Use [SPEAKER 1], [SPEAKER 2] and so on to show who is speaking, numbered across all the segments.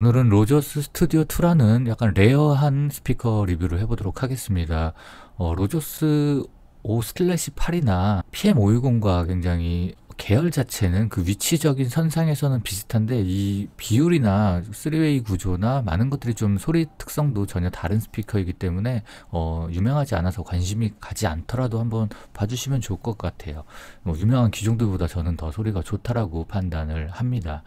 [SPEAKER 1] 오늘은 로저스 스튜디오 2라는 약간 레어한 스피커 리뷰를 해보도록 하겠습니다. 어, 로저스 5-8이나 PM510과 굉장히 계열 자체는 그 위치적인 선상에서는 비슷한데 이 비율이나 3웨이 구조나 많은 것들이 좀 소리 특성도 전혀 다른 스피커이기 때문에 어, 유명하지 않아서 관심이 가지 않더라도 한번 봐주시면 좋을 것 같아요. 뭐 유명한 기종들보다 저는 더 소리가 좋다라고 판단을 합니다.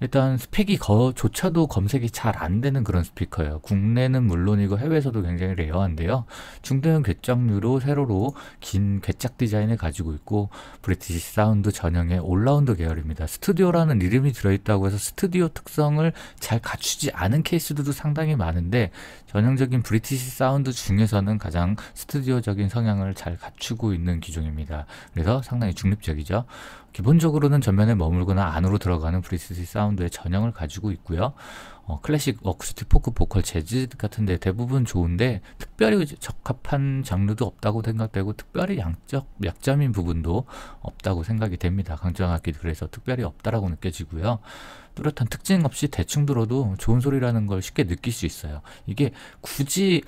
[SPEAKER 1] 일단 스펙이 거조차도 검색이 잘 안 되는 그런 스피커예요. 국내는 물론이고 해외에서도 굉장히 레어한데요. 중대형 궤짝류로 세로로 긴 궤짝 디자인을 가지고 있고 브리티시 사운드 전형의 올라운드 계열입니다. 스튜디오라는 이름이 들어있다고 해서 스튜디오 특성을 잘 갖추지 않은 케이스들도 상당히 많은데 전형적인 브리티시 사운드 중에서는 가장 스튜디오적인 성향을 잘 갖추고 있는 기종입니다. 그래서 상당히 중립적이죠. 기본적으로는 전면에 머물거나 안으로 들어가는 브리스티 사운드의 전형을 가지고 있고요. 어, 클래식 어쿠스틱 포크 보컬 재즈 같은데 대부분 좋은데 특별히 적합한 장르도 없다고 생각되고 특별히 양적 약점인 부분도 없다고 생각이 됩니다. 강정하기 그래서 특별히 없다라고 느껴지고요. 뚜렷한 특징 없이 대충 들어도 좋은 소리라는 걸 쉽게 느낄 수 있어요. 이게 굳이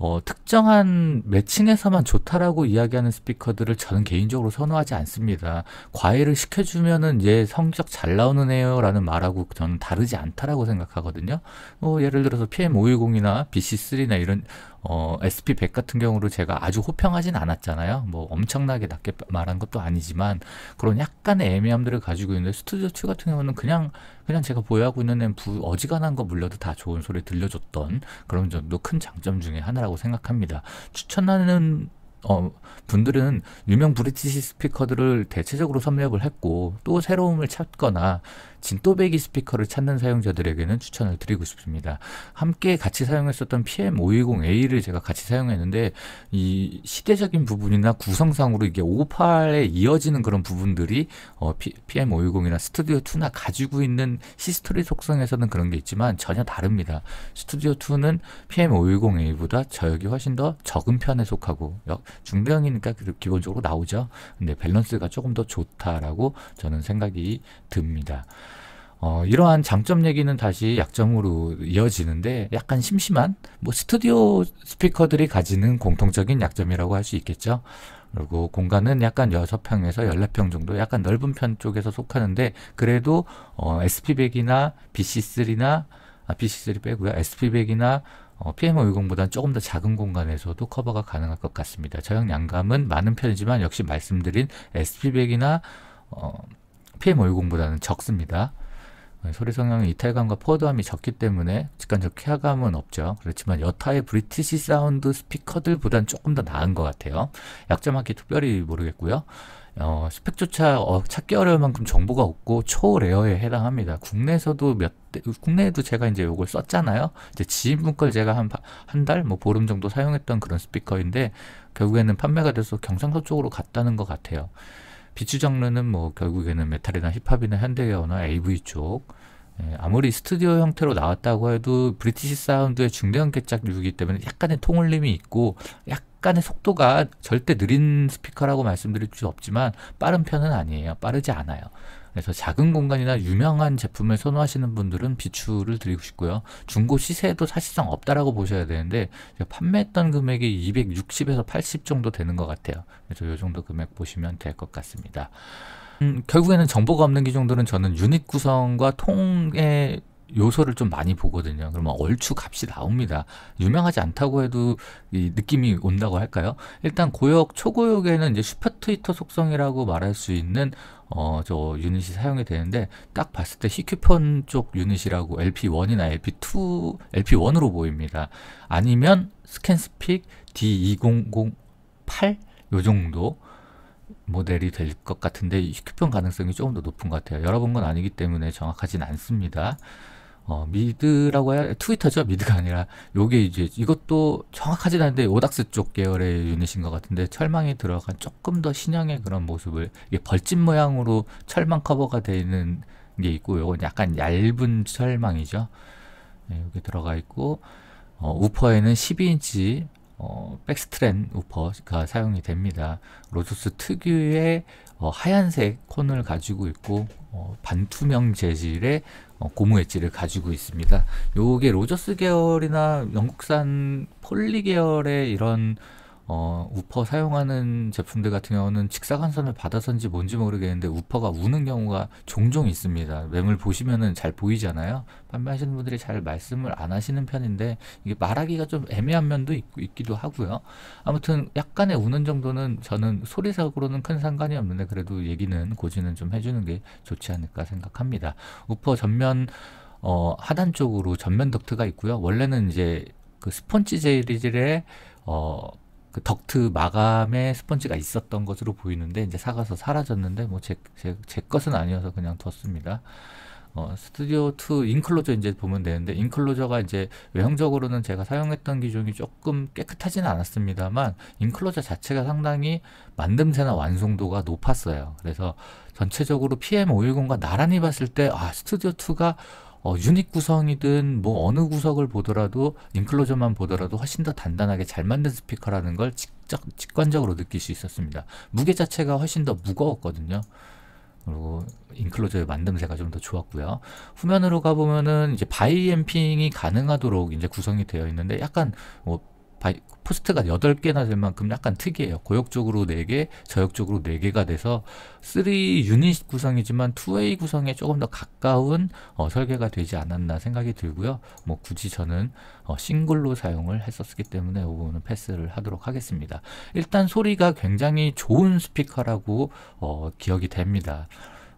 [SPEAKER 1] 어, 특정한 매칭에서만 좋다라고 이야기하는 스피커들을 저는 개인적으로 선호하지 않습니다. 과외를 시켜주면은 얘 성적 잘 나오는 애요라는 말하고 저는 다르지 않다라고 생각하거든요. 어, 예를 들어서 PM510이나 BC3나 이런 어, SP100 같은 경우로 제가 아주 호평하진 않았잖아요. 뭐 엄청나게 낮게 말한 것도 아니지만 그런 약간의 애매함들을 가지고 있는데 스튜디오 2 같은 경우는 그냥 그냥 제가 보유하고 있는 앰프 어지간한 거 물려도 다 좋은 소리 들려줬던 그런 점도 큰 장점 중에 하나라고 생각합니다. 추천하는 어, 분들은 유명 브리티시 스피커들을 대체적으로 섭렵을 했고 또 새로움을 찾거나 진또배기 스피커를 찾는 사용자들에게는 추천을 드리고 싶습니다. 함께 같이 사용했었던 PM510A를 제가 같이 사용했는데 이 시대적인 부분이나 구성상으로 이게 558에 이어지는 그런 부분들이 어, PM510이나 스튜디오2나 가지고 있는 히스토리 속성에서는 그런 게 있지만 전혀 다릅니다. 스튜디오2는 PM510A보다 저역이 훨씬 더 적은 편에 속하고 중병이니까 그 기본적으로 나오죠. 근데 밸런스가 조금 더 좋다라고 저는 생각이 듭니다. 어, 이러한 장점 얘기는 다시 약점으로 이어지는데 약간 심심한 뭐 스튜디오 스피커들이 가지는 공통적인 약점이라고 할 수 있겠죠. 그리고 공간은 약간 여섯 평에서 열네 평 정도 약간 넓은 편 쪽에서 속하는데 그래도 어, SP100이나 BC3나 아, BC3 빼고요. SP100이나 어, PM510보다는 조금 더 작은 공간에서도 커버가 가능할 것 같습니다. 저형 양감은 많은 편이지만 역시 말씀드린 SP100이나 어, PM510보다는 적습니다. 네, 소리 성향의 이탈감과 포도함이 적기 때문에 직관적 쾌감은 없죠. 그렇지만 여타의 브리티시 사운드 스피커들보단 조금 더 나은 것 같아요. 약점학기 특별히 모르겠고요. 어, 스펙조차 어, 찾기 어려울 만큼 정보가 없고 초레어에 해당합니다. 국내에서도 몇 대, 국내에도 제가 이제 요걸 썼잖아요. 이제 지인분 걸 제가 한 한 달 뭐 보름 정도 사용했던 그런 스피커인데 결국에는 판매가 돼서 경상도 쪽으로 갔다는 것 같아요. 비추 장르는 뭐 결국에는 메탈이나 힙합이나 현대계어나 AV 쪽 예, 아무리 스튜디오 형태로 나왔다고 해도 브리티시 사운드의 중대한 개짝류이기 때문에 약간의 통울림이 있고 약간의 속도가 절대 느린 스피커라고 말씀드릴 수 없지만 빠른 편은 아니에요. 빠르지 않아요. 그래서 작은 공간이나 유명한 제품을 선호하시는 분들은 비추를 드리고 싶고요. 중고 시세도 사실상 없다라고 보셔야 되는데 제가 판매했던 금액이 260에서 80 정도 되는 것 같아요. 그래서 이 정도 금액 보시면 될 것 같습니다. 음, 결국에는 정보가 없는 기종들은 저는 유닛 구성과 통의 요소를 좀 많이 보거든요. 그러면 얼추 값이 나옵니다. 유명하지 않다고 해도 이 느낌이 온다고 할까요? 일단 고역, 초고역에는 이제 슈퍼트위터 속성이라고 말할 수 있는 어, 저 유닛이 사용이 되는데 딱 봤을 때 CQ편 쪽 유닛이라고 LP1이나 LP2, LP1으로 보입니다. 아니면 스캔스픽 D2008 요 정도 모델이 될 것 같은데 휴큐편 가능성이 조금 더 높은 것 같아요. 여러 번 건 아니기 때문에 정확하진 않습니다. 어, 미드라고 해야 트위터죠 미드가 아니라 요게 이제 이것도 정확하진 않은데 오닥스 쪽 계열의 유닛인 것 같은데 철망이 들어간 조금 더 신형의 그런 모습을 이게 벌집 모양으로 철망 커버가 되어 있는 게 있고 요건 약간 얇은 철망이죠 네, 여기 들어가 있고 어, 우퍼에는 12인치 어, 백스트랜 우퍼가 사용이 됩니다. 로조스 특유의 어, 하얀색 콘을 가지고 있고 어, 반투명 재질의 어, 고무 엣지를 가지고 있습니다. 요게 로저스 계열이나 영국산 폴리 계열의 이런 어, 우퍼 사용하는 제품들 같은 경우는 직사광선을 받아서인지 뭔지 모르겠는데 우퍼가 우는 경우가 종종 있습니다. 매물 보시면은 잘 보이잖아요. 판매하시는 분들이 잘 말씀을 안 하시는 편인데 이게 말하기가 좀 애매한 면도 있, 기도 하고요. 아무튼 약간의 우는 정도는 저는 소리사으로는큰 상관이 없는데 그래도 얘기는 고지는 좀 해주는 게 좋지 않을까 생각합니다. 우퍼 전면 어, 하단 쪽으로 전면 덕트가 있고요. 원래는 이제 그 스펀지 젤이질의 어, 그 덕트 마감에 스펀지가 있었던 것으로 보이는데 이제 사가서 사라졌는데 뭐제제 제, 제 것은 아니어서 그냥 뒀습니다. 어, 스튜디오 2 인클로저 이제 보면 되는데 인클로저가 이제 외형적으로는 제가 사용했던 기종이 조금 깨끗하지 않았습니다만 인클로저 자체가 상당히 만듦새나 완성도가 높았어요. 그래서 전체적으로 PM510과 나란히 봤을 때 아, 스튜디오 2가 어, 유닛 구성이든 뭐 어느 구석을 보더라도 인클로저만 보더라도 훨씬 더 단단하게 잘 만든 스피커라는 걸 직접 직관적으로 느낄 수 있었습니다. 무게 자체가 훨씬 더 무거웠거든요. 그리고 인클로저의 만듦새가 좀 더 좋았고요. 후면으로 가보면은 이제 바이 앰핑이 가능하도록 이제 구성이 되어 있는데 약간 뭐 포스트가 8개나 될 만큼 약간 특이해요. 고역 적으로 4개, 저역 적으로 4개가 돼서 3 유닛 구성이지만 2A 구성에 조금 더 가까운 어, 설계가 되지 않았나 생각이 들고요. 뭐 굳이 저는 어, 싱글로 사용을 했었기 때문에 이 부분은 패스를 하도록 하겠습니다. 일단 소리가 굉장히 좋은 스피커라고 어, 기억이 됩니다.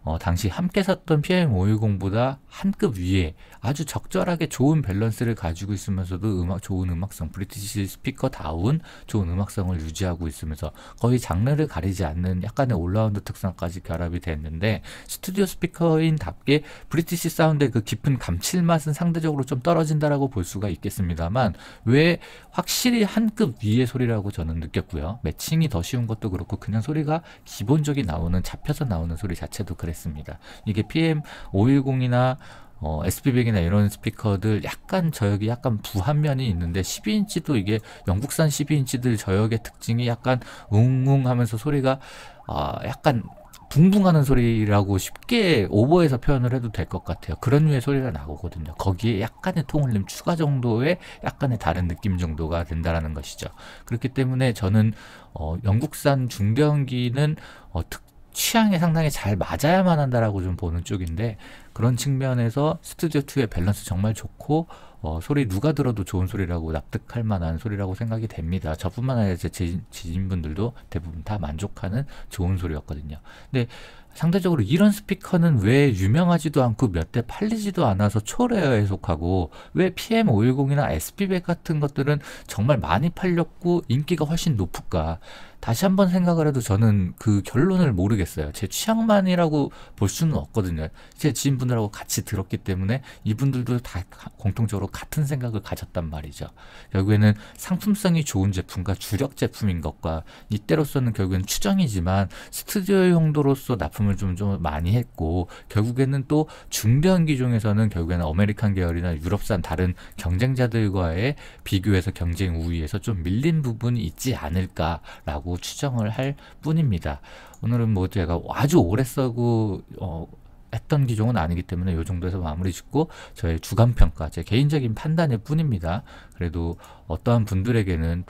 [SPEAKER 1] 어, 당시 함께 샀던 PM510보다 한급 위에 아주 적절하게 좋은 밸런스를 가지고 있으면서도 음악 좋은 음악성, 브리티시 스피커다운 좋은 음악성을 유지하고 있으면서 거의 장르를 가리지 않는 약간의 올라운드 특성까지 결합이 됐는데 스튜디오 스피커인답게 브리티시 사운드의 그 깊은 감칠맛은 상대적으로 좀 떨어진다라고 볼 수가 있겠습니다만 왜 확실히 한급 위의 소리라고 저는 느꼈고요. 매칭이 더 쉬운 것도 그렇고 그냥 소리가 기본적이 나오는 잡혀서 나오는 소리 자체도 그래 했습니다. 이게 PM 510이나 어, SP100이나 이런 스피커들 약간 저역이 약간 부한 면이 있는데 12인치도 이게 영국산 12인치들 저역의 특징이 약간 웅웅 하면서 소리가 어, 약간 붕붕하는 소리라고 쉽게 오버해서 표현을 해도 될 것 같아요. 그런 류의 소리가 나오거든요. 거기에 약간의 통흘림 추가 정도의 약간의 다른 느낌 정도가 된다라는 것이죠. 그렇기 때문에 저는 어, 영국산 중견기는 어, 특 취향에 상당히 잘 맞아야만 한다라고 좀 보는 쪽인데 그런 측면에서 스튜디오 2의 밸런스 정말 좋고 어, 소리 누가 들어도 좋은 소리라고 납득할 만한 소리라고 생각이 됩니다. 저뿐만 아니라 제 지인, 지인분들도 대부분 다 만족하는 좋은 소리였거든요. 근데 상대적으로 이런 스피커는 왜 유명하지도 않고 몇 대 팔리지도 않아서 초레어에 속하고 왜 PM510이나 SP백 같은 것들은 정말 많이 팔렸고 인기가 훨씬 높을까 다시 한번 생각을 해도 저는 그 결론을 모르겠어요. 제 취향만이라고 볼 수는 없거든요. 제 지인분들하고 같이 들었기 때문에 이분들도 다 공통적으로 같은 생각을 가졌단 말이죠. 결국에는 상품성이 좋은 제품과 주력 제품인 것과 이때로서는 결국엔 추정이지만 스튜디오용도로서 납품 납품을 좀, 좀 많이 했고 결국에는 또 중견 기종에서는 결국에는 어메리칸 계열이나 유럽산 다른 경쟁자들과의 비교해서 경쟁 우위에서 좀 밀린 부분이 있지 않을까라고 추정을 할 뿐입니다. 오늘은 뭐 제가 아주 오래 써고 어, 했던 기종은 아니기 때문에 이 정도에서 마무리 짓고 저의 주간 평가, 제 개인적인 판단일 뿐입니다. 그래도 어떠한 분들에게는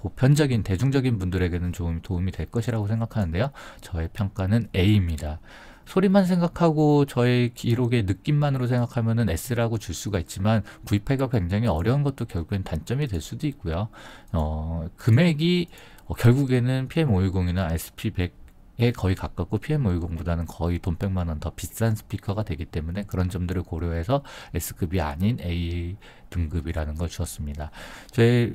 [SPEAKER 1] 보편적인 대중적인 분들에게는 좀 도움이 될 것이라고 생각하는데요. 저의 평가는 A입니다. 소리만 생각하고 저의 기록의 느낌만으로 생각하면 S라고 줄 수가 있지만 구입하기가 굉장히 어려운 것도 결국엔 단점이 될 수도 있고요. 어, 금액이 어, 결국에는 PM510이나 SP100 에 거의 가깝고 PM510보다는 거의 돈 100만 원 더 비싼 스피커가 되기 때문에 그런 점들을 고려해서 S급이 아닌 A 등급이라는 걸 주었습니다. 제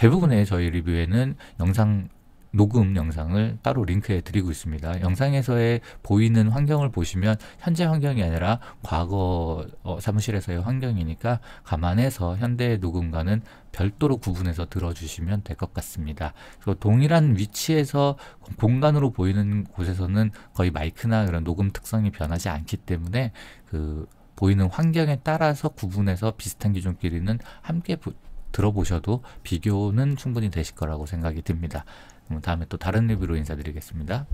[SPEAKER 1] 대부분의 저희 리뷰에는 영상 녹음 영상을 따로 링크해 드리고 있습니다. 영상에서의 보이는 환경을 보시면 현재 환경이 아니라 과거 어, 사무실에서의 환경이니까 감안해서 현대 녹음과는 별도로 구분해서 들어주시면 될 것 같습니다. 그래서 동일한 위치에서 공간으로 보이는 곳에서는 거의 마이크나 그런 녹음 특성이 변하지 않기 때문에 그 보이는 환경에 따라서 구분해서 비슷한 기종끼리는 함께 들어보셔도 비교는 충분히 되실 거라고 생각이 듭니다. 다음에 또 다른 리뷰로 인사드리겠습니다.